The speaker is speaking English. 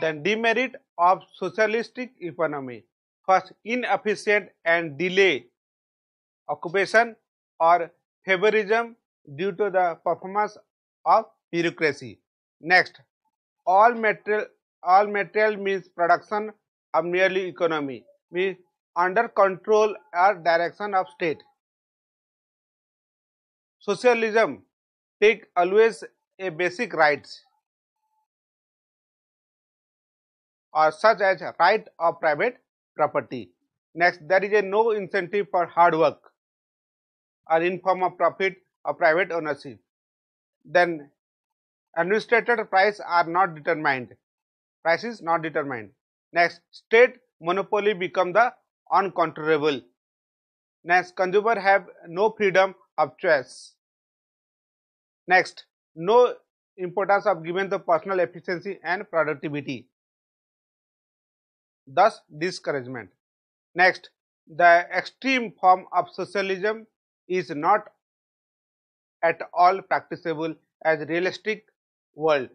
The demerit of socialistic economy. First, inefficient and delay occupation or favorism due to the performance of bureaucracy. Next, all material all material means production of merely economy means under control or direction of state. Socialism take always a basic rights or such as right of private property. Next, there is a no incentive for hard work or in form of profit or private ownership. Then administrated price are not determined. Price is not determined. Next, state monopoly become the uncontrollable. Next, consumer have no freedom of choice. Next, no importance of given the personal efficiency and productivity thus discouragement. Next, the extreme form of socialism is not at all practicable as realistic world